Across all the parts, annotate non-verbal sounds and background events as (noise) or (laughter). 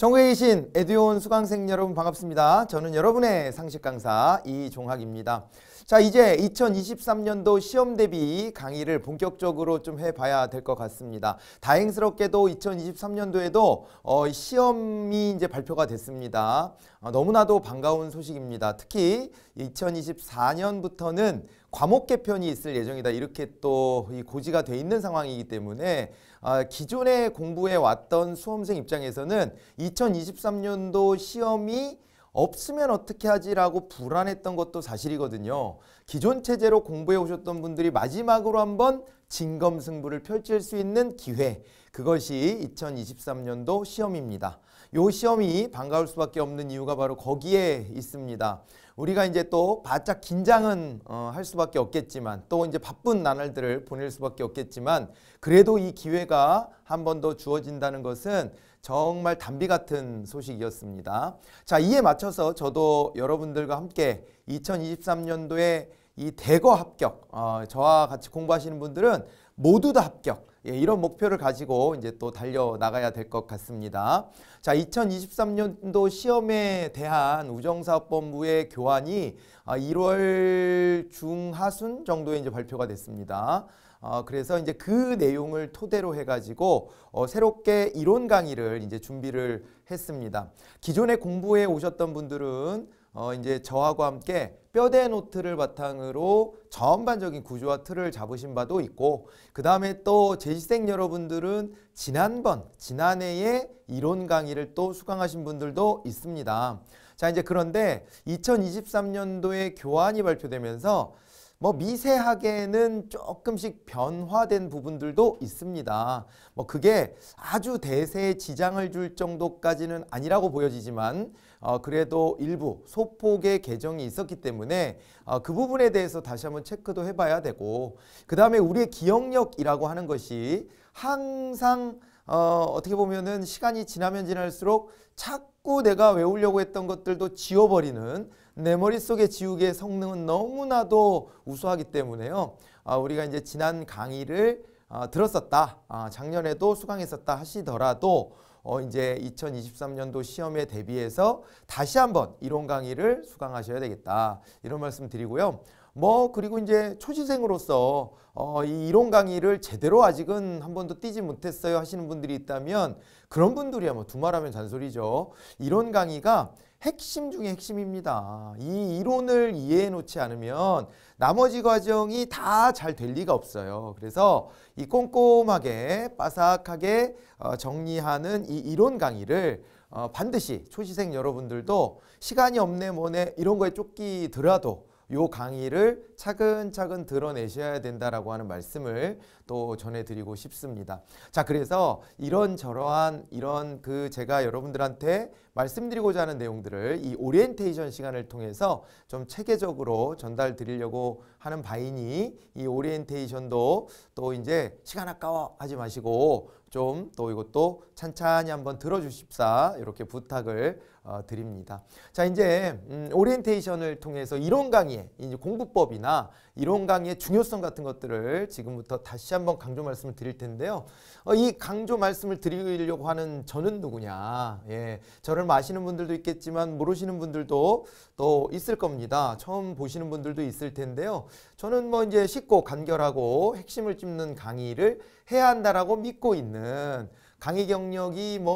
정국에 계신 에듀온 수강생 여러분 반갑습니다. 저는 여러분의 상식 강사 이종학입니다. 자 이제 2023년도 시험 대비 강의를 본격적으로 좀 해봐야 될 것 같습니다. 다행스럽게도 2023년도에도 어, 시험이 이제 발표가 됐습니다. 어, 너무나도 반가운 소식입니다. 특히 2024년부터는 과목 개편이 있을 예정이다 이렇게 또 고지가 돼 있는 상황이기 때문에 아, 기존에 공부해 왔던 수험생 입장에서는 2023년도 시험이 없으면 어떻게 하지라고 불안했던 것도 사실이거든요. 기존 체제로 공부해 오셨던 분들이 마지막으로 한번 진검승부를 펼칠 수 있는 기회 그것이 2023년도 시험입니다. 요 시험이 반가울 수밖에 없는 이유가 바로 거기에 있습니다. 우리가 이제 또 바짝 긴장은 어, 할 수밖에 없겠지만 또 이제 바쁜 나날들을 보낼 수밖에 없겠지만 그래도 이 기회가 한 번 더 주어진다는 것은 정말 담비 같은 소식이었습니다. 자, 이에 맞춰서 저도 여러분들과 함께 2023년도에 이 대거 합격, 어, 저와 같이 공부하시는 분들은 모두 다 합격, 예, 이런 목표를 가지고 이제 또 달려 나가야 될 것 같습니다. 자, 2023년도 시험에 대한 우정사업본부의 교환이 1월 아, 중하순 정도에 이제 발표가 됐습니다. 어, 그래서 이제 그 내용을 토대로 해가지고 어, 새롭게 이론 강의를 이제 준비를 했습니다. 기존에 공부해 오셨던 분들은 어, 이제 저하고 함께 뼈대 노트를 바탕으로 전반적인 구조와 틀을 잡으신 바도 있고 그 다음에 또 재직생 여러분들은 지난번 지난해에 이론 강의를 또 수강하신 분들도 있습니다. 자 이제 그런데 2023년도에 교환이 발표되면서 뭐 미세하게는 조금씩 변화된 부분들도 있습니다. 뭐 그게 아주 대세에 지장을 줄 정도까지는 아니라고 보여지지만 어 그래도 일부 소폭의 개정이 있었기 때문에 어그 부분에 대해서 다시 한번 체크도 해봐야 되고 그 다음에 우리의 기억력이라고 하는 것이 항상 어, 어떻게 보면은 시간이 지나면 지날수록 자꾸 내가 외우려고 했던 것들도 지워버리는 내 머릿속의 지우개의 성능은 너무나도 우수하기 때문에요. 아, 우리가 이제 지난 강의를 아, 들었었다. 아, 작년에도 수강했었다 하시더라도 어, 이제 2023년도 시험에 대비해서 다시 한번 이론 강의를 수강하셔야 되겠다. 이런 말씀 드리고요. 뭐 그리고 이제 초시생으로서 어, 이 이론 강의를 제대로 아직은 한 번도 뛰지 못했어요 하시는 분들이 있다면 그런 분들이야 뭐 두말하면 잔소리죠. 이론 강의가 핵심 중에 핵심입니다. 이 이론을 이해해 놓지 않으면 나머지 과정이 다 잘 될 리가 없어요. 그래서 이 꼼꼼하게 빠삭하게 어, 정리하는 이 이론 강의를 어, 반드시 초시생 여러분들도 시간이 없네 뭐네 이런 거에 쫓기더라도 요 강의를 차근차근 드러내셔야 된다라고 하는 말씀을 또 전해드리고 싶습니다. 자, 그래서 이런 저러한 이런 그 제가 여러분들한테 말씀드리고자 하는 내용들을 이 오리엔테이션 시간을 통해서 좀 체계적으로 전달 드리려고 하는 바이니 이 오리엔테이션도 또 이제 시간 아까워 하지 마시고 좀또 이것도 찬찬히 한번 들어주십사 이렇게 부탁을 어, 드립니다. 자 이제 음, 오리엔테이션을 통해서 이론 강의의 이제 공부법이나 이론 강의의 중요성 같은 것들을 지금부터 다시 한번 강조 말씀을 드릴 텐데요. 어, 이 강조 말씀을 드리려고 하는 저는 누구냐 예, 저를 아시는 분들도 있겠지만 모르시는 분들도 또 있을 겁니다. 처음 보시는 분들도 있을 텐데요. 저는 뭐 이제 쉽고 간결하고 핵심을 짚는 강의를 해야 한다라고 믿고 있는 강의 경력이 뭐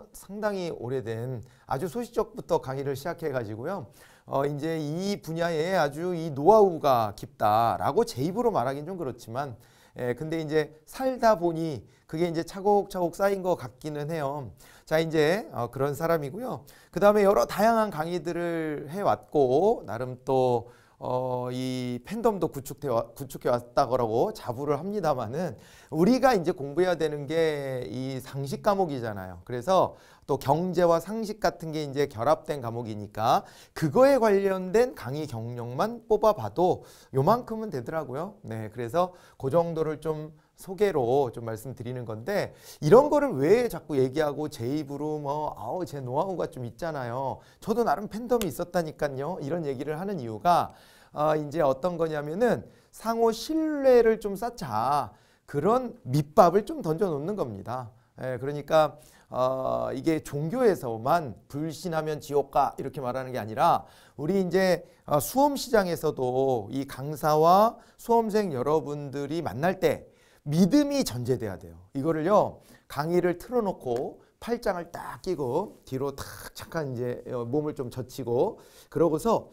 어, 상당히 오래된 아주 소시적부터 강의를 시작해 가지고요. 어, 이제 이 분야에 아주 이 노하우가 깊다라고 제 입으로 말하긴 좀 그렇지만 예, 근데 이제 살다 보니 그게 이제 차곡차곡 쌓인 것 같기는 해요. 자, 이제 어, 그런 사람이고요. 그 다음에 여러 다양한 강의들을 해왔고, 나름 또 어, 이 팬덤도 구축해, 와, 구축해 왔다고 자부를 합니다만은 우리가 이제 공부해야 되는 게 이 상식 과목이잖아요. 그래서 또 경제와 상식 같은 게 이제 결합된 과목이니까 그거에 관련된 강의 경력만 뽑아봐도 요만큼은 되더라고요. 네, 그래서 그 정도를 좀 소개로 좀 말씀드리는 건데 이런 거를 왜 자꾸 얘기하고 제 입으로 뭐 아우 제 노하우가 좀 있잖아요. 저도 나름 팬덤이 있었다니까요. 이런 얘기를 하는 이유가 어, 이제 어떤 거냐면은 상호 신뢰를 좀 쌓자 그런 밑밥을 좀 던져놓는 겁니다. 예, 그러니까 어, 이게 종교에서만 불신하면 지옥가 이렇게 말하는 게 아니라 우리 이제 어, 수험 시장에서도 이 강사와 수험생 여러분들이 만날 때 믿음이 전제돼야 돼요. 이거를요 강의를 틀어놓고 팔짱을 딱 끼고 뒤로 탁 잠깐 이제 어, 몸을 좀 젖히고 그러고서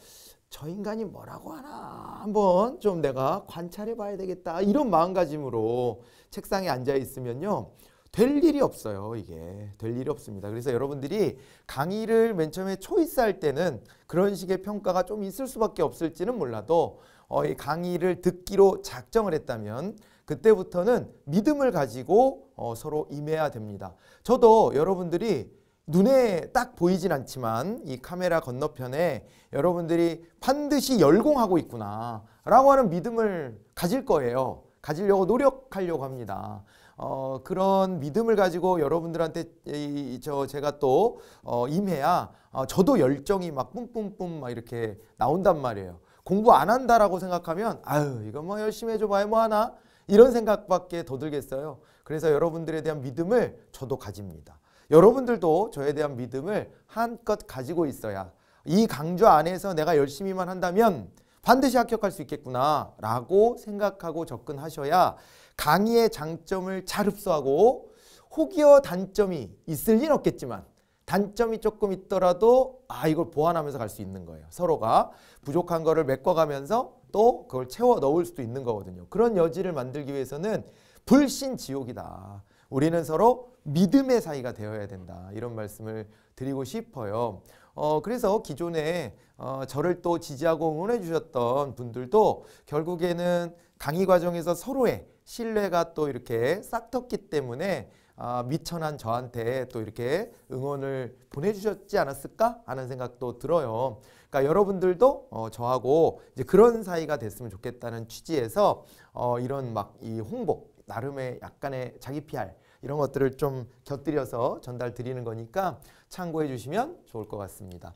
저 인간이 뭐라고 하나 한번 좀 내가 관찰해 봐야 되겠다 이런 마음가짐으로 책상에 앉아 있으면요 될 일이 없어요 이게 될 일이 없습니다 그래서 여러분들이 강의를 맨 처음에 초이스 할 때는 그런 식의 평가가 좀 있을 수밖에 없을지는 몰라도 어, 이 강의를 듣기로 작정을 했다면 그때부터는 믿음을 가지고 어, 서로 임해야 됩니다 저도 여러분들이 눈에 딱 보이진 않지만 이 카메라 건너편에 여러분들이 반드시 열공하고 있구나 라고 하는 믿음을 가질 거예요. 가지려고 노력하려고 합니다. 어, 그런 믿음을 가지고 여러분들한테 이, 저 제가 또 어, 임해야 어, 저도 열정이 막 뿜뿜뿜 막 이렇게 나온단 말이에요. 공부 안 한다라고 생각하면 아유 이거 뭐 열심히 해줘봐야 뭐 하나 이런 생각밖에 더 들겠어요. 그래서 여러분들에 대한 믿음을 저도 가집니다. 여러분들도 저에 대한 믿음을 한껏 가지고 있어야 이 강좌 안에서 내가 열심히만 한다면 반드시 합격할 수 있겠구나 라고 생각하고 접근하셔야 강의의 장점을 잘 흡수하고 혹여 단점이 있을 리는 없겠지만 단점이 조금 있더라도 아 이걸 보완하면서 갈 수 있는 거예요. 서로가 부족한 거를 메꿔가면서 또 그걸 채워 넣을 수도 있는 거거든요. 그런 여지를 만들기 위해서는 불신 지옥이다. 우리는 서로 믿음의 사이가 되어야 된다. 이런 말씀을 드리고 싶어요. 어, 그래서 기존에 어, 저를 또 지지하고 응원해 주셨던 분들도 결국에는 강의 과정에서 서로의 신뢰가 또 이렇게 싹텄기 때문에 아, 미천한 저한테 또 이렇게 응원을 보내주셨지 않았을까 하는 생각도 들어요. 그러니까 여러분들도 어, 저하고 이제 그런 사이가 됐으면 좋겠다는 취지에서 어, 이런 막 이 홍보 나름의 약간의 자기 PR 이런 것들을 좀 곁들여서 전달 드리는 거니까 참고해 주시면 좋을 것 같습니다.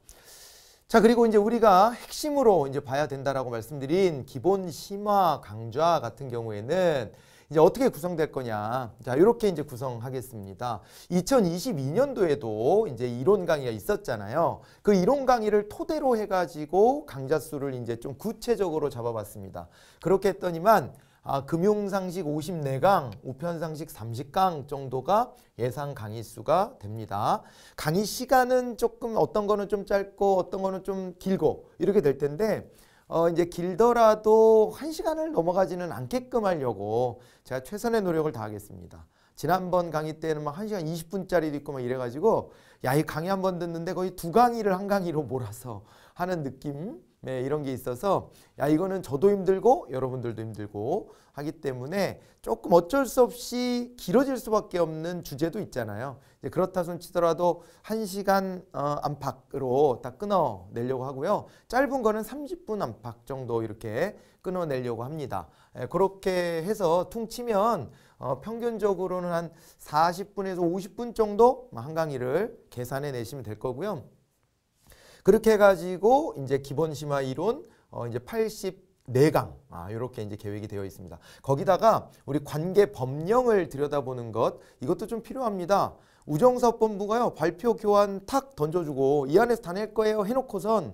자 그리고 이제 우리가 핵심으로 이제 봐야 된다라고 말씀드린 기본 심화 강좌 같은 경우에는 이제 어떻게 구성될 거냐. 자, 이렇게 이제 구성하겠습니다. 2022년도에도 이제 이론 강의가 있었잖아요. 그 이론 강의를 토대로 해가지고 강좌 수를 이제 좀 구체적으로 잡아봤습니다. 그렇게 했더니만 아, 금융상식 5 4강 우편상식 30강 정도가 예상 강의 수가 됩니다. 강의 시간은 조금 어떤 거는 좀 짧고 어떤 거는 좀 길고 이렇게 될 텐데 어, 이제 길더라도 1시간을 넘어가지는 않게끔 하려고 제가 최선의 노력을 다하겠습니다. 지난번 강의 때는 막 1시간 20분짜리도 있고 막 이래가지고 야, 이 강의 한 번 듣는데 거의 두 강의를 한 강의로 몰아서 하는 느낌 네, 이런 게 있어서 야 이거는 저도 힘들고 여러분들도 힘들고 하기 때문에 조금 어쩔 수 없이 길어질 수밖에 없는 주제도 있잖아요. 이제 그렇다 손 치더라도 1시간 어, 안팎으로 다 끊어내려고 하고요. 짧은 거는 30분 안팎 정도 이렇게 끊어내려고 합니다. 예, 그렇게 해서 퉁치면 어, 평균적으로는 한 40분에서 50분 정도 뭐 한강의를 계산해 내시면 될 거고요. 그렇게 해가지고 이제 기본 심화 이론 어 이제 84강 아 이렇게 이제 계획이 되어 있습니다. 거기다가 우리 관계 법령을 들여다보는 것 이것도 좀 필요합니다. 우정사업본부가요 발표 교환 탁 던져주고 이 안에서 다 낼 거예요 해놓고선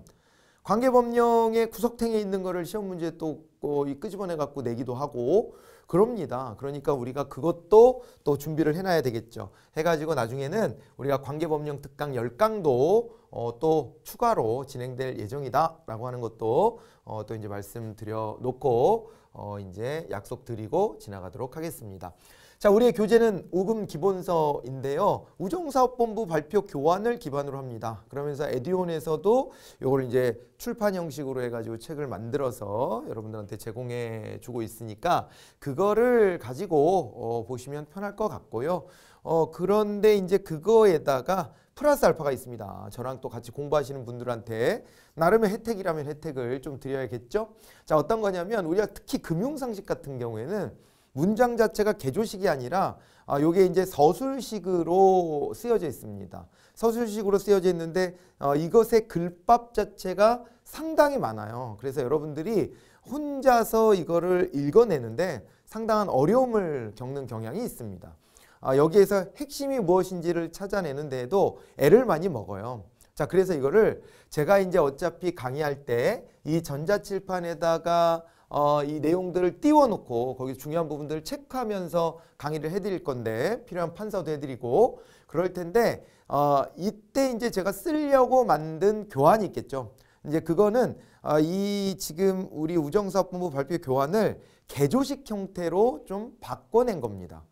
관계법령의 구석탱이에 있는 거를 시험 문제 또 어, 끄집어내 갖고 내기도 하고 그럽니다. 그러니까 우리가 그것도 또 준비를 해놔야 되겠죠. 해가지고 나중에는 우리가 관계법령 특강 열강도 어, 또 추가로 진행될 예정이다라고 하는 것도 어, 또 이제 말씀드려 놓고 어, 이제 약속드리고 지나가도록 하겠습니다. 자, 우리의 교재는 5금 기본서인데요. 우정사업본부 발표 교환을 기반으로 합니다. 그러면서 에듀온에서도 이걸 이제 출판 형식으로 해가지고 책을 만들어서 여러분들한테 제공해 주고 있으니까 그거를 가지고 어, 보시면 편할 것 같고요. 어, 그런데 이제 그거에다가 플러스 알파가 있습니다. 저랑 또 같이 공부하시는 분들한테 나름의 혜택이라면 혜택을 좀 드려야겠죠. 자, 어떤 거냐면 우리가 특히 금융상식 같은 경우에는 문장 자체가 개조식이 아니라 아, 요게 이제 서술식으로 쓰여져 있습니다. 서술식으로 쓰여져 있는데 어, 이것의 글밥 자체가 상당히 많아요. 그래서 여러분들이 혼자서 이거를 읽어내는데 상당한 어려움을 겪는 경향이 있습니다. 아, 여기에서 핵심이 무엇인지를 찾아내는 데에도 애를 많이 먹어요. 자, 그래서 이거를 제가 이제 어차피 강의할 때 이 전자칠판에다가 어, 이 내용들을 띄워놓고 거기 중요한 부분들을 체크하면서 강의를 해드릴 건데 필요한 판사도 해드리고 그럴 텐데 어, 이때 이제 제가 쓰려고 만든 교환이 있겠죠. 이제 그거는 어, 이 지금 우리 우정사업본부 발표 교환을 개조식 형태로 좀 바꿔낸 겁니다.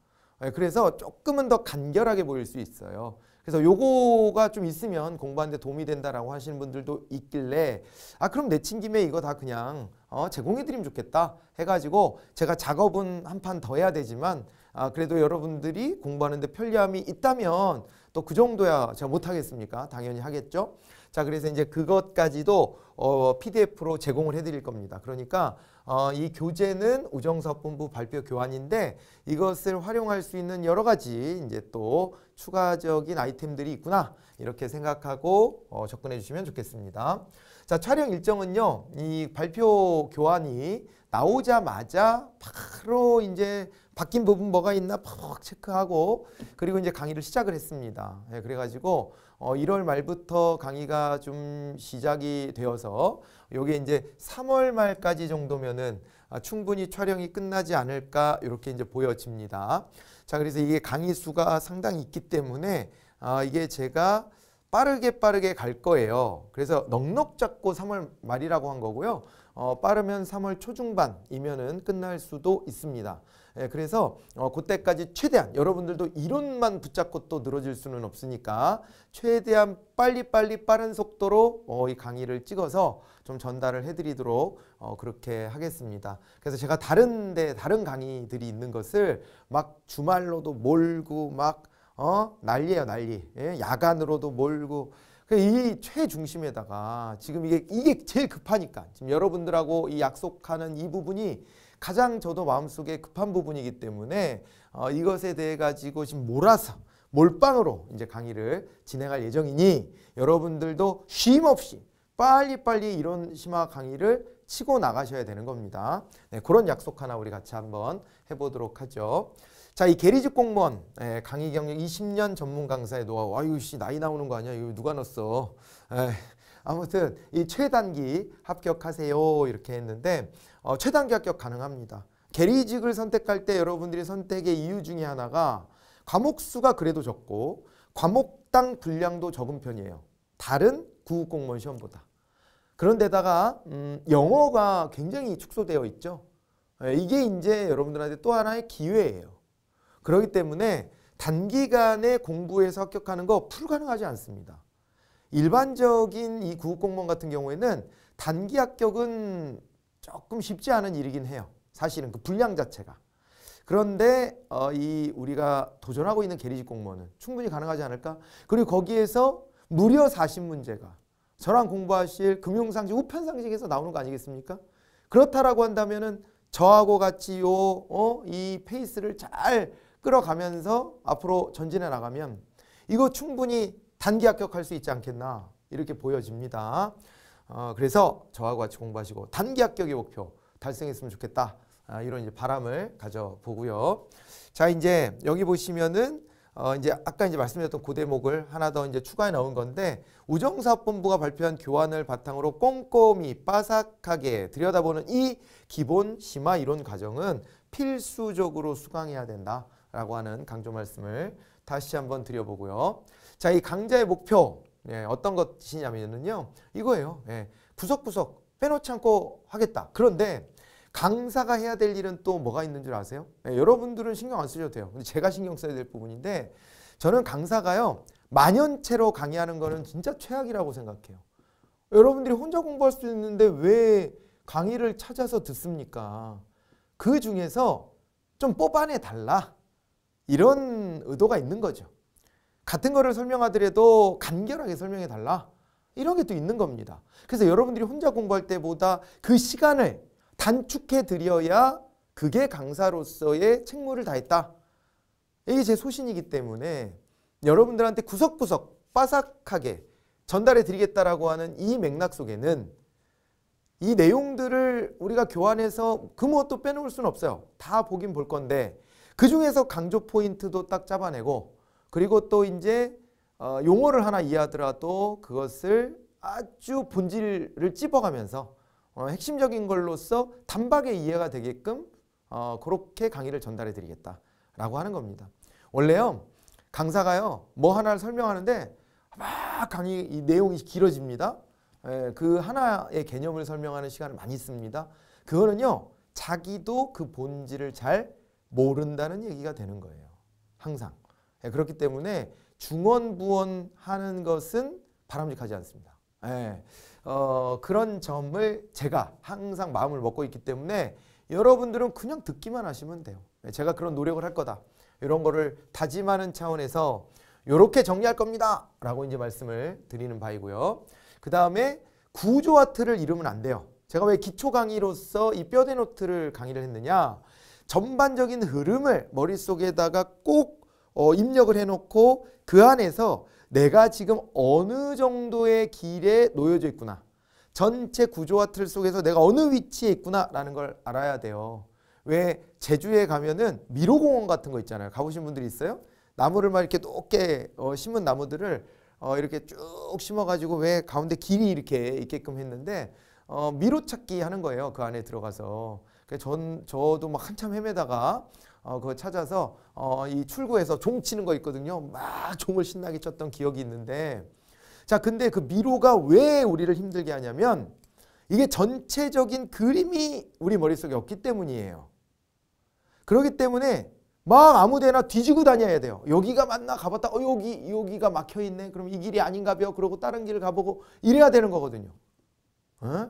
예, 그래서 조금은 더 간결하게 보일 수 있어요. 그래서 요거가 좀 있으면 공부하는데 도움이 된다라고 하시는 분들도 있길래 아 그럼 내친 김에 이거 다 그냥 어, 제공해드리면 좋겠다 해가지고 제가 작업은 한 판 더 해야 되지만 아 그래도 여러분들이 공부하는데 편리함이 있다면 또 그 정도야 제가 못하겠습니까? 당연히 하겠죠. 자 그래서 이제 그것까지도 어, PDF로 제공을 해드릴 겁니다. 그러니까 어, 이 교재는 우정석본부 발표 교환인데 이것을 활용할 수 있는 여러 가지 이제 또 추가적인 아이템들이 있구나 이렇게 생각하고 어, 접근해 주시면 좋겠습니다. 자 촬영 일정은요 이 발표 교환이 나오자마자 바로 이제 바뀐 부분 뭐가 있나 퍽 체크하고 그리고 이제 강의를 시작을 했습니다. 예, 그래가지고 어, 1월 말부터 강의가 좀 시작이 되어서 요게 이제 3월 말까지 정도면은 아, 충분히 촬영이 끝나지 않을까 이렇게 이제 보여집니다. 자 그래서 이게 강의 수가 상당히 있기 때문에 아, 이게 제가 빠르게 빠르게 갈 거예요. 그래서 넉넉 잡고 3월 말이라고 한 거고요. 어, 빠르면 3월 초중반이면은 끝날 수도 있습니다. 예, 그래서 어, 그때까지 최대한 여러분들도 이론만 붙잡고 또 늘어질 수는 없으니까 최대한 빨리빨리 빠른 속도로 어, 이 강의를 찍어서 좀 전달을 해드리도록 어, 그렇게 하겠습니다. 그래서 제가 다른데 다른 강의들이 있는 것을 막 주말로도 몰고 막 어? 난리예요 난리. 예? 야간으로도 몰고 그 이 최중심에다가 지금 이게 이게 제일 급하니까 지금 여러분들하고 이 약속하는 이 부분이 가장 저도 마음속에 급한 부분이기 때문에 어, 이것에 대해 가지고 지금 몰아서 몰빵으로 이제 강의를 진행할 예정이니 여러분들도 쉼 없이 빨리빨리 이런 심화 강의를 치고 나가셔야 되는 겁니다. 네, 그런 약속 하나 우리 같이 한번 해보도록 하죠. 자, 이게리즈 공무원 에, 예, 강의 경력 20년 전문 강사의 노하우. 아유, 씨, 나이 나오는 거 아니야? 이거 누가 넣었어? 에이. 예, 아무튼 이 최단기 합격하세요 이렇게 했는데 어, 최단기 합격 가능합니다. 개리직을 선택할 때 여러분들이 선택의 이유 중에 하나가 과목 수가 그래도 적고 과목당 분량도 적은 편이에요. 다른 구급공무원 시험보다. 그런데다가 음, 영어가 굉장히 축소되어 있죠. 예, 이게 이제 여러분들한테 또 하나의 기회예요. 그렇기 때문에 단기간에 공부해서 합격하는 거 불가능하지 않습니다. 일반적인 이 구급공무원 같은 경우에는 단기 합격은 조금 쉽지 않은 일이긴 해요. 사실은 그 분량 자체가. 그런데 어, 이 우리가 도전하고 있는 게리직 공무원은 충분히 가능하지 않을까? 그리고 거기에서 무려 40문제가 저랑 공부하실 금융상식, 우편상식에서 나오는 거 아니겠습니까? 그렇다라고 한다면은 저하고 같이 요, 어, 이 페이스를 잘 끌어가면서 앞으로 전진해 나가면 이거 충분히 단기 합격할 수 있지 않겠나 이렇게 보여집니다. 어, 그래서 저하고 같이 공부하시고 단기 합격의 목표 달성했으면 좋겠다. 아, 이런 이제 바람을 가져보고요. 자, 이제 여기 보시면은 어, 이제 아까 이제 말씀드렸던 고그 대목을 하나 더 이제 추가해 넣은 건데 우정사업본부가 발표한 교환을 바탕으로 꼼꼼히 빠삭하게 들여다보는 이 기본 심화 이론 과정은 필수적으로 수강해야 된다라고 하는 강조 말씀을 다시 한번 드려보고요. 자, 이 강좌의 목표 예, 어떤 것이냐면요. 이거예요. 예, 구석구석 빼놓지 않고 하겠다. 그런데 강사가 해야 될 일은 또 뭐가 있는 줄 아세요? 예, 여러분들은 신경 안 쓰셔도 돼요. 근데 제가 신경 써야 될 부분인데 저는 강사가요. 만연체로 강의하는 거는 진짜 최악이라고 생각해요. 여러분들이 혼자 공부할 수 있는데 왜 강의를 찾아서 듣습니까? 그 중에서 좀 뽑아내 달라. 이런 의도가 있는 거죠. 같은 거를 설명하더라도 간결하게 설명해 달라. 이런 게 또 있는 겁니다. 그래서 여러분들이 혼자 공부할 때보다 그 시간을 단축해 드려야 그게 강사로서의 책무를 다했다. 이게 제 소신이기 때문에 여러분들한테 구석구석 빠삭하게 전달해 드리겠다라고 하는 이 맥락 속에는 이 내용들을 우리가 교환해서 그 무엇도 빼놓을 수는 없어요. 다 보긴 볼 건데 그 중에서 강조 포인트도 딱 잡아내고 그리고 또 이제 어, 용어를 하나 이해하더라도 그것을 아주 본질을 찝어가면서 어, 핵심적인 걸로서 단박에 이해가 되게끔 어, 그렇게 강의를 전달해 드리겠다라고 하는 겁니다. 원래요 강사가요 뭐 하나를 설명하는데 막 강의 이 내용이 길어집니다. 예, 그 하나의 개념을 설명하는 시간을 많이 씁니다. 그거는요 자기도 그 본질을 잘 모른다는 얘기가 되는 거예요. 항상. 예, 그렇기 때문에 중원부원 하는 것은 바람직하지 않습니다. 예. 어, 그런 점을 제가 항상 마음을 먹고 있기 때문에 여러분들은 그냥 듣기만 하시면 돼요. 예, 제가 그런 노력을 할 거다. 이런 거를 다짐하는 차원에서 이렇게 정리할 겁니다. 라고 이제 말씀을 드리는 바이고요. 그 다음에 구조아트를 잃으면 안 돼요. 제가 왜 기초 강의로서 이 뼈대 노트를 강의를 했느냐. 전반적인 흐름을 머릿속에다가 꼭 어, 입력을 해놓고 그 안에서 내가 지금 어느 정도의 길에 놓여져 있구나. 전체 구조와 틀 속에서 내가 어느 위치에 있구나라는 걸 알아야 돼요. 왜 제주에 가면은 미로공원 같은 거 있잖아요. 가보신 분들이 있어요? 나무를 막 이렇게 높게 어, 심은 나무들을 어, 이렇게 쭉 심어가지고 왜 가운데 길이 이렇게 있게끔 했는데 어, 미로 찾기 하는 거예요. 그 안에 들어가서. 전 저도 막 한참 헤매다가 어, 그거 찾아서 어, 이 출구에서 종 치는 거 있거든요. 막 종을 신나게 쳤던 기억이 있는데 자 근데 그 미로가 왜 우리를 힘들게 하냐면 이게 전체적인 그림이 우리 머릿속에 없기 때문이에요. 그렇기 때문에 막 아무데나 뒤지고 다녀야 돼요. 여기가 맞나 가봤다. 어 여기 여기가 막혀 있네. 그럼 이 길이 아닌가 벼. 그러고 다른 길을 가보고 이래야 되는 거거든요. 어?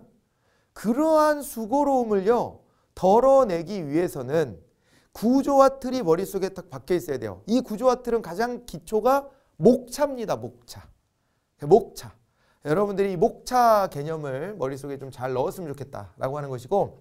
그러한 수고로움을요 덜어내기 위해서는 구조와 틀이 머릿속에 딱 박혀 있어야 돼요. 이 구조와 틀은 가장 기초가 목차입니다. 목차. 목차. 여러분들이 목차 개념을 머릿속에 좀 잘 넣었으면 좋겠다라고 하는 것이고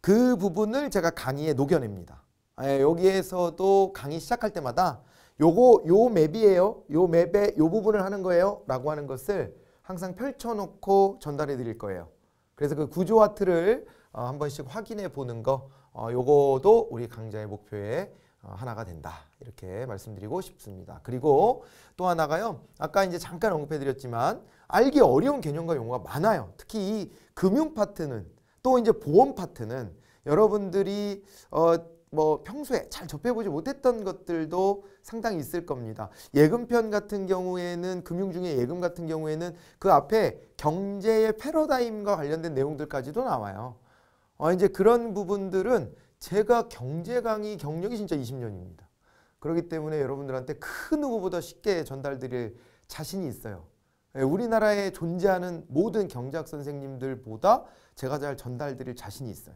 그 부분을 제가 강의에 녹여냅니다. 예, 여기에서도 강의 시작할 때마다 요거 요 맵이에요. 요 맵에 요 부분을 하는 거예요. 라고 하는 것을 항상 펼쳐놓고 전달해 드릴 거예요. 그래서 그 구조와 틀을 어, 한 번씩 확인해 보는 거 어, 요거도 우리 강좌의 목표에 어, 하나가 된다. 이렇게 말씀드리고 싶습니다. 그리고 또 하나가요. 아까 이제 잠깐 언급해 드렸지만 알기 어려운 개념과 용어가 많아요. 특히 이 금융 파트는 또 이제 보험 파트는 여러분들이 어, 뭐 평소에 잘 접해보지 못했던 것들도 상당히 있을 겁니다. 예금편 같은 경우에는 금융 중에 예금 같은 경우에는 그 앞에 경제의 패러다임과 관련된 내용들까지도 나와요. 어, 이제 그런 부분들은 제가 경제 강의 경력이 진짜 20년입니다. 그렇기 때문에 여러분들한테 큰 누구보다 쉽게 전달드릴 자신이 있어요. 예, 우리나라에 존재하는 모든 경제학 선생님들보다 제가 잘 전달드릴 자신이 있어요.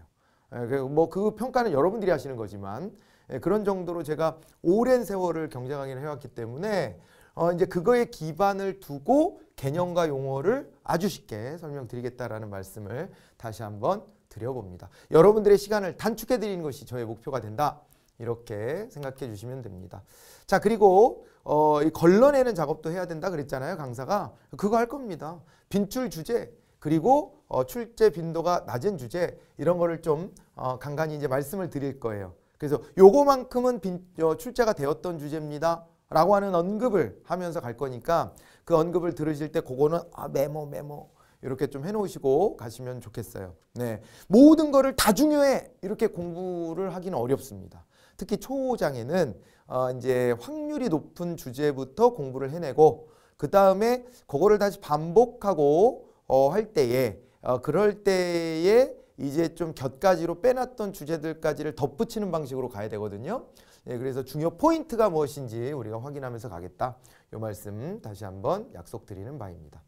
뭐그 예, 뭐 그 평가는 여러분들이 하시는 거지만 예, 그런 정도로 제가 오랜 세월을 경제 강의를 해왔기 때문에 어, 이제 그거에 기반을 두고 개념과 용어를 아주 쉽게 설명드리겠다라는 말씀을 다시 한번 드려봅니다. 여러분들의 시간을 단축해 드리는 것이 저의 목표가 된다. 이렇게 생각해 주시면 됩니다. 자 그리고 어, 걸러내는 작업도 해야 된다 그랬잖아요 강사가 그거 할 겁니다. 빈출 주제 그리고 어, 출제 빈도가 낮은 주제 이런 거를 좀 어, 간간히 이제 말씀을 드릴 거예요. 그래서 요거만큼은 빈, 어, 출제가 되었던 주제입니다. 라고 하는 언급을 하면서 갈 거니까 그 언급을 들으실 때 그거는 아, 메모 메모 이렇게 좀 해놓으시고 가시면 좋겠어요. 네, 모든 거를 다 중요해 이렇게 공부를 하기는 어렵습니다. 특히 초장에는 호 어, 이제 확률이 높은 주제부터 공부를 해내고 그 다음에 그거를 다시 반복하고 어, 할 때에 어, 그럴 때에 이제 좀 곁가지로 빼놨던 주제들까지를 덧붙이는 방식으로 가야 되거든요. 예, 그래서 중요 포인트가 무엇인지 우리가 확인하면서 가겠다. 이 말씀 다시 한번 약속드리는 바입니다.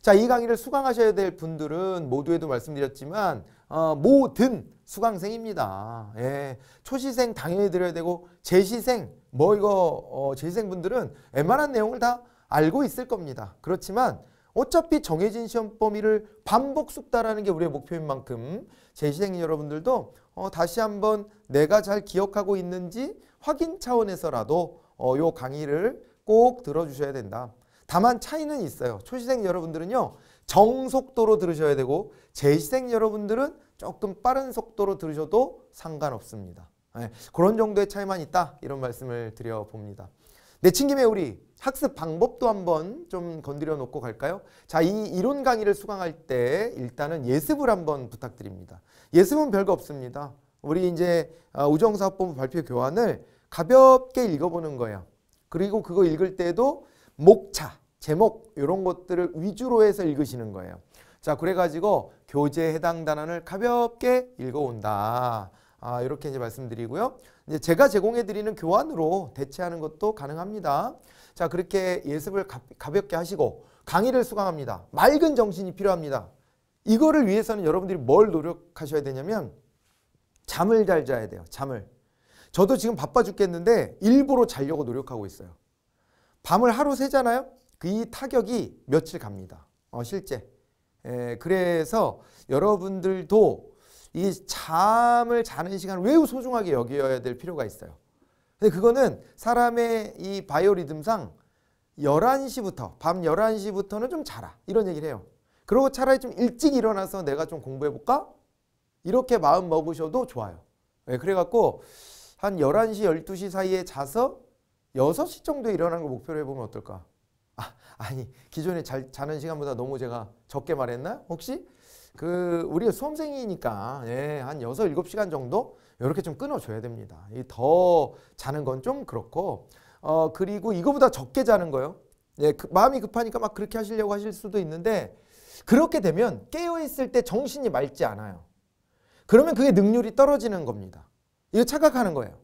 자, 이 강의를 수강하셔야 될 분들은 모두에도 말씀드렸지만 어, 모든 수강생입니다. 예. 초시생 당연히 드려야 되고 재시생 뭐 이거 어, 재시생분들은 웬만한 내용을 다 알고 있을 겁니다. 그렇지만 어차피 정해진 시험 범위를 반복 숙다라는 게 우리의 목표인 만큼 재시생 여러분들도 어, 다시 한번 내가 잘 기억하고 있는지 확인 차원에서라도 어, 요 강의를 꼭 들어주셔야 된다. 다만 차이는 있어요. 초시생 여러분들은요. 정속도로 들으셔야 되고 재시생 여러분들은 조금 빠른 속도로 들으셔도 상관없습니다. 네, 그런 정도의 차이만 있다 이런 말씀을 드려봅니다. 내친 네, 김에 우리 학습 방법도 한번 좀 건드려 놓고 갈까요? 자, 이 이론 강의를 수강할 때 일단은 예습을 한번 부탁드립니다. 예습은 별거 없습니다. 우리 이제 아, 우정사업본부 발표 교환을 가볍게 읽어보는 거예요. 그리고 그거 읽을 때도 목차, 제목 이런 것들을 위주로 해서 읽으시는 거예요. 자 그래가지고 교재 해당 단어을 가볍게 읽어온다. 아, 이렇게 이제 말씀드리고요. 이제 제가 제공해드리는 교환으로 대체하는 것도 가능합니다. 자 그렇게 예습을 가, 가볍게 하시고 강의를 수강합니다. 맑은 정신이 필요합니다. 이거를 위해서는 여러분들이 뭘 노력하셔야 되냐면 잠을 잘 자야 돼요. 잠을. 저도 지금 바빠 죽겠는데 일부러 자려고 노력하고 있어요. 밤을 하루 새잖아요. 그 이 타격이 며칠 갑니다. 어, 실제. 에, 예, 그래서 여러분들도 이 잠을 자는 시간을 매우 소중하게 여겨야 될 필요가 있어요. 근데 그거는 사람의 이 바이오리듬상 11시부터 밤 11시부터는 좀 자라 이런 얘기를 해요. 그러고 차라리 좀 일찍 일어나서 내가 좀 공부해 볼까? 이렇게 마음 먹으셔도 좋아요. 네, 그래갖고 한 11시, 12시 사이에 자서 6시 정도에 일어나는 걸 목표로 해보면 어떨까? 아, 아니 기존에 잘, 자는 시간보다 너무 제가 적게 말했나 혹시? 그 우리가 수험생이니까 예, 한 6, 7시간 정도 이렇게 좀 끊어줘야 됩니다. 더 자는 건 좀 그렇고 어 그리고 이거보다 적게 자는 거요. 예, 그 마음이 급하니까 막 그렇게 하시려고 하실 수도 있는데 그렇게 되면 깨어있을 때 정신이 맑지 않아요. 그러면 그게 능률이 떨어지는 겁니다. 이거 착각하는 거예요.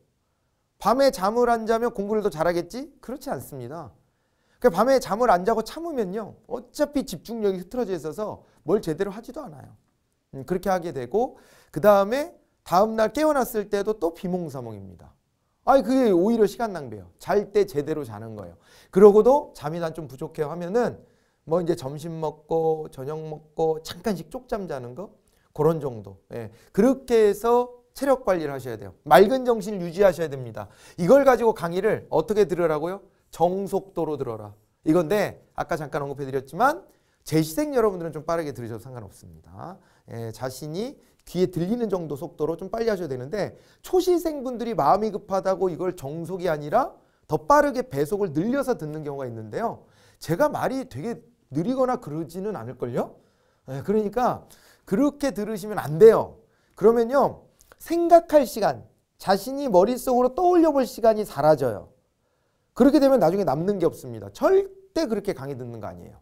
밤에 잠을 안 자면 공부를 더 잘하겠지? 그렇지 않습니다. 그러니까 밤에 잠을 안 자고 참으면요. 어차피 집중력이 흐트러져 있어서 뭘 제대로 하지도 않아요. 음, 그렇게 하게 되고 그 다음에 다음날 깨어났을 때도 또 비몽사몽입니다. 아니 그게 오히려 시간 낭비예요. 잘 때 제대로 자는 거예요. 그러고도 잠이 난 좀 부족해요 하면은 뭐 이제 점심 먹고 저녁 먹고 잠깐씩 쪽잠 자는 거 그런 정도. 예. 그렇게 해서 체력 관리를 하셔야 돼요. 맑은 정신을 유지하셔야 됩니다. 이걸 가지고 강의를 어떻게 들으라고요? 정속도로 들어라. 이건데 아까 잠깐 언급해드렸지만 재시생 여러분들은 좀 빠르게 들으셔도 상관없습니다. 예, 자신이 귀에 들리는 정도 속도로 좀 빨리 하셔야 되는데 초시생분들이 마음이 급하다고 이걸 정속이 아니라 더 빠르게 배속을 늘려서 듣는 경우가 있는데요. 제가 말이 되게 느리거나 그러지는 않을걸요? 예, 그러니까 그렇게 들으시면 안 돼요. 그러면요. 생각할 시간, 자신이 머릿속으로 떠올려 볼 시간이 사라져요. 그렇게 되면 나중에 남는 게 없습니다. 절대 그렇게 강의 듣는 거 아니에요.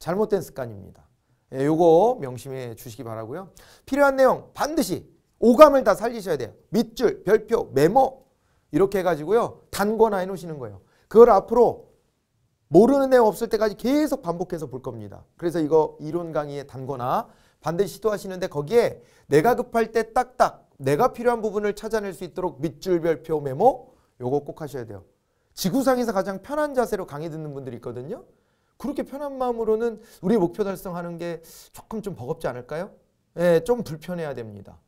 잘못된 습관입니다. 예, 요거 명심해 주시기 바라고요. 필요한 내용 반드시 오감을 다 살리셔야 돼요. 밑줄, 별표, 메모 이렇게 해가지고요. 단권화 해놓으시는 거예요. 그걸 앞으로 모르는 내용 없을 때까지 계속 반복해서 볼 겁니다. 그래서 이거 이론 강의에 단권화 반드시 시도하시는데 거기에 내가 급할 때 딱딱 내가 필요한 부분을 찾아낼 수 있도록 밑줄 별표 메모 요거 꼭 하셔야 돼요. 지구상에서 가장 편한 자세로 강의 듣는 분들이 있거든요. 그렇게 편한 마음으로는 우리 목표 달성하는 게 조금 좀 버겁지 않을까요? 예, 좀 불편해야 됩니다.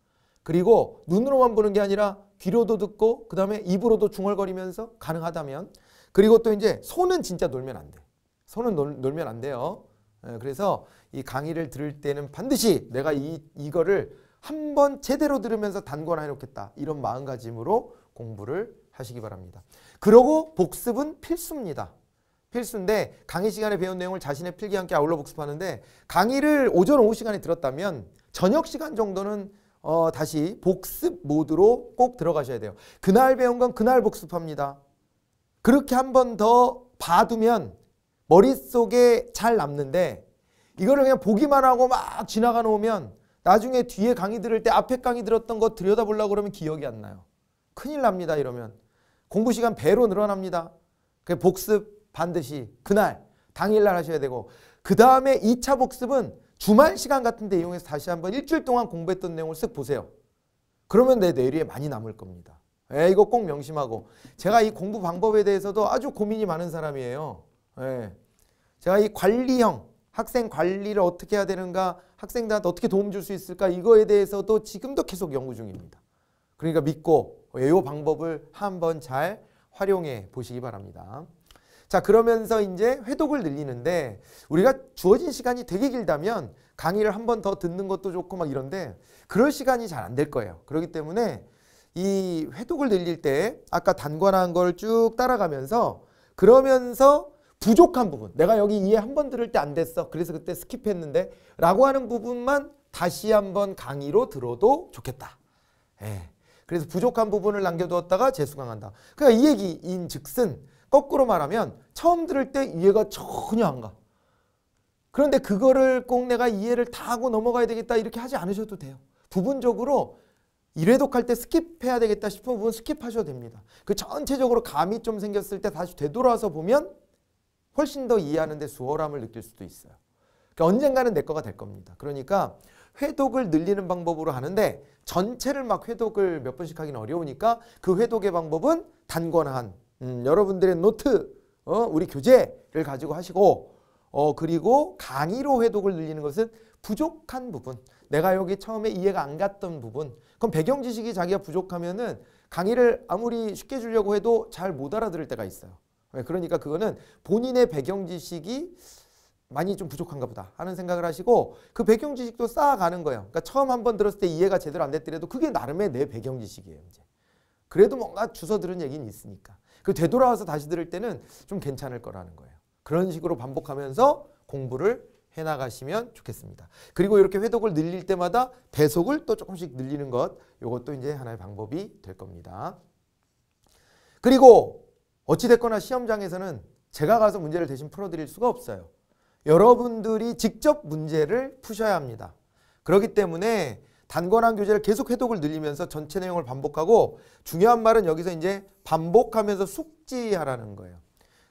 그리고 눈으로만 보는 게 아니라 귀로도 듣고 그다음에 입으로도 중얼거리면서 가능하다면 그리고 또 이제 손은 진짜 놀면 안 돼. 손은 놀, 놀면 안 돼요. 예, 그래서 이 강의를 들을 때는 반드시 내가 이 이거를 한번 제대로 들으면서 단권해 화 놓겠다. 이런 마음가짐으로 공부를 하시기 바랍니다. 그러고 복습은 필수입니다. 필수인데 강의 시간에 배운 내용을 자신의 필기와 함께 아울러 복습하는데 강의를 오전 오후 시간에 들었다면 저녁 시간 정도는 어, 다시 복습 모드로 꼭 들어가셔야 돼요. 그날 배운 건 그날 복습합니다. 그렇게 한 번 더 봐두면 머릿속에 잘 남는데 이거를 그냥 보기만 하고 막 지나가 놓으면 나중에 뒤에 강의 들을 때 앞에 강의 들었던 거 들여다보려고 그러면 기억이 안 나요. 큰일 납니다. 이러면. 공부 시간 배로 늘어납니다. 그 복습 반드시 그날 당일날 하셔야 되고 그 다음에 2차 복습은 주말 시간 같은 데 이용해서 다시 한번 일주일 동안 공부했던 내용을 쓱 보세요. 그러면 내 뇌리에 많이 남을 겁니다. 예, 이거 꼭 명심하고 제가 이 공부 방법에 대해서도 아주 고민이 많은 사람이에요. 예. 제가 이 관리형 학생 관리를 어떻게 해야 되는가 학생들한테 어떻게 도움 줄 수 있을까 이거에 대해서도 지금도 계속 연구 중입니다. 그러니까 믿고 이 방법을 한번 잘 활용해 보시기 바랍니다. 자 그러면서 이제 회독을 늘리는데 우리가 주어진 시간이 되게 길다면 강의를 한 번 더 듣는 것도 좋고 막 이런데 그럴 시간이 잘 안 될 거예요. 그렇기 때문에 이 회독을 늘릴 때 아까 단관한 걸 쭉 따라가면서 그러면서 부족한 부분 내가 여기 이해 한 번 들을 때 안 됐어 그래서 그때 스킵했는데 라고 하는 부분만 다시 한번 강의로 들어도 좋겠다 예. 그래서 부족한 부분을 남겨두었다가 재수강한다 그러니까 이 얘기인 즉슨 거꾸로 말하면 처음 들을 때 이해가 전혀 안가 그런데 그거를 꼭 내가 이해를 다 하고 넘어가야 되겠다 이렇게 하지 않으셔도 돼요 부분적으로 이래독할때 스킵해야 되겠다 싶은 부분 스킵하셔도 됩니다 그 전체적으로 감이 좀 생겼을 때 다시 되돌아서 보면 훨씬 더 이해하는데 수월함을 느낄 수도 있어요. 그러니까 언젠가는 내 거가 될 겁니다. 그러니까 회독을 늘리는 방법으로 하는데 전체를 막 회독을 몇 번씩 하기는 어려우니까 그 회독의 방법은 단권한 음, 여러분들의 노트 어, 우리 교재를 가지고 하시고 어, 그리고 강의로 회독을 늘리는 것은 부족한 부분 내가 여기 처음에 이해가 안 갔던 부분 그럼 배경 지식이 자기가 부족하면은 강의를 아무리 쉽게 주려고 해도 잘 못 알아들을 때가 있어요. 네, 그러니까 그거는 본인의 배경 지식이 많이 좀 부족한가 보다 하는 생각을 하시고 그 배경 지식도 쌓아가는 거예요. 그러니까 처음 한번 들었을 때 이해가 제대로 안 됐더라도 그게 나름의 내 배경 지식이에요. 이제. 그래도 뭔가 주워 들은 얘기는 있으니까. 그 되돌아와서 다시 들을 때는 좀 괜찮을 거라는 거예요. 그런 식으로 반복하면서 공부를 해나가시면 좋겠습니다. 그리고 이렇게 회독을 늘릴 때마다 배속을 또 조금씩 늘리는 것 이것도 이제 하나의 방법이 될 겁니다. 그리고 어찌됐거나 시험장에서는 제가 가서 문제를 대신 풀어드릴 수가 없어요. 여러분들이 직접 문제를 푸셔야 합니다. 그렇기 때문에 단권한 교재를 계속 해독을 늘리면서 전체 내용을 반복하고 중요한 말은 여기서 이제 반복하면서 숙지하라는 거예요.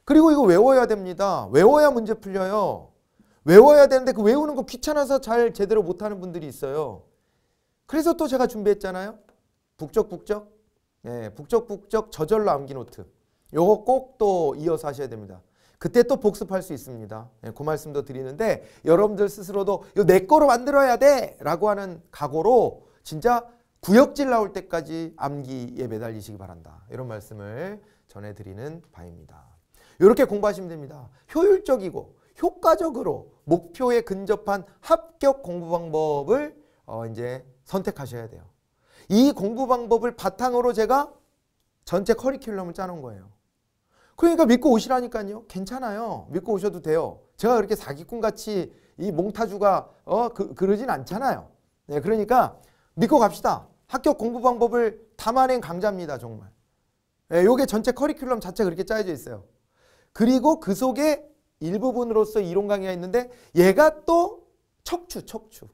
그리고 이거 외워야 됩니다. 외워야 문제 풀려요. 외워야 되는데 그 외우는 거 귀찮아서 잘 제대로 못하는 분들이 있어요. 그래서 또 제가 준비했잖아요. 북적북적. 예, 북적북적 저절로 암기 노트. 요거 꼭 또 이어서 하셔야 됩니다. 그때 또 복습할 수 있습니다. 네, 그 말씀도 드리는데 여러분들 스스로도 이거 내 거로 만들어야 돼! 라고 하는 각오로 진짜 구역질 나올 때까지 암기에 매달리시기 바란다. 이런 말씀을 전해드리는 바입니다. 이렇게 공부하시면 됩니다. 효율적이고 효과적으로 목표에 근접한 합격 공부 방법을 어 이제 선택하셔야 돼요. 이 공부 방법을 바탕으로 제가 전체 커리큘럼을 짜놓은 거예요. 그러니까 믿고 오시라니까요. 괜찮아요. 믿고 오셔도 돼요. 제가 그렇게 사기꾼 같이 이 몽타주가 어 그, 그러진 않잖아요. 네, 그러니까 믿고 갑시다. 학교 공부 방법을 담아낸 강좌입니다. 정말. 네, 요게 전체 커리큘럼 자체 그렇게 짜여져 있어요. 그리고 그 속에 일부분으로서 이론 강의가 있는데 얘가 또 척추, 척추.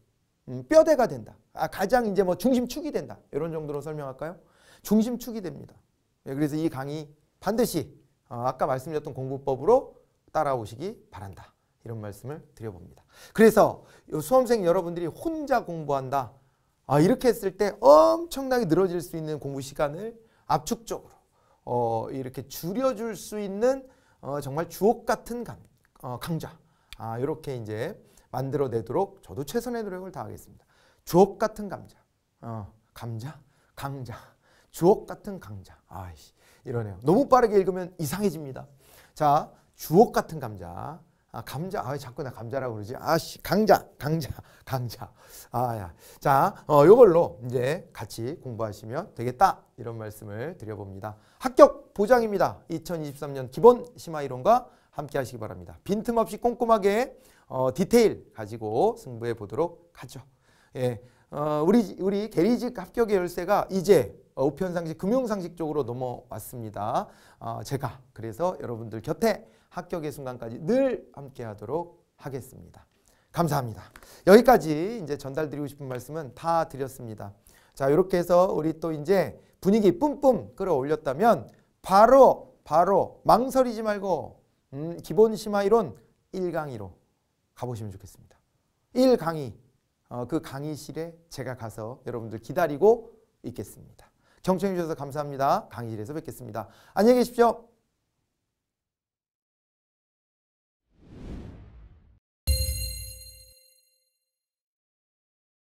음, 뼈대가 된다. 아, 가장 이제 뭐 중심축이 된다. 이런 정도로 설명할까요? 중심축이 됩니다. 네, 그래서 이 강의 반드시 어, 아까 말씀드렸던 공부법으로 따라오시기 바란다. 이런 말씀을 드려봅니다. 그래서 수험생 여러분들이 혼자 공부한다. 아, 이렇게 했을 때 엄청나게 늘어질 수 있는 공부 시간을 압축적으로 어, 이렇게 줄여줄 수 있는 어, 정말 주옥 같은 강, 어, 강좌 아, 이렇게 이제 만들어내도록 저도 최선의 노력을 다하겠습니다. 주옥 같은 감자, 어, 감자, 강좌 주옥 같은 강자. 아이씨. 이러네요. 너무 빠르게 읽으면 이상해집니다. 자, 주옥 같은 감자. 아, 감자. 아, 자꾸 나 감자라고 그러지. 아씨, 강자, 강자, (laughs) 강자. 아, 야. 자, 어, 요걸로 이제 같이 공부하시면 되겠다. 이런 말씀을 드려봅니다. 합격 보장입니다. 2023년 기본 심화 이론과 함께 하시기 바랍니다. 빈틈없이 꼼꼼하게 어, 디테일 가지고 승부해 보도록 하죠. 예. 어, 우리 우리 게리직 합격의 열쇠가 이제 어, 우편상식, 금융상식 쪽으로 넘어왔습니다. 어, 제가 그래서 여러분들 곁에 합격의 순간까지 늘 함께하도록 하겠습니다. 감사합니다. 여기까지 이제 전달드리고 싶은 말씀은 다 드렸습니다. 자 이렇게 해서 우리 또 이제 분위기 뿜뿜 끌어올렸다면 바로 바로 망설이지 말고 음, 기본 심화 이론 1강의로 가보시면 좋겠습니다. 1강의 어, 그 강의실에 제가 가서 여러분들 기다리고 있겠습니다. 경청해 주셔서 감사합니다. 강의실에서 뵙겠습니다. 안녕히 계십시오.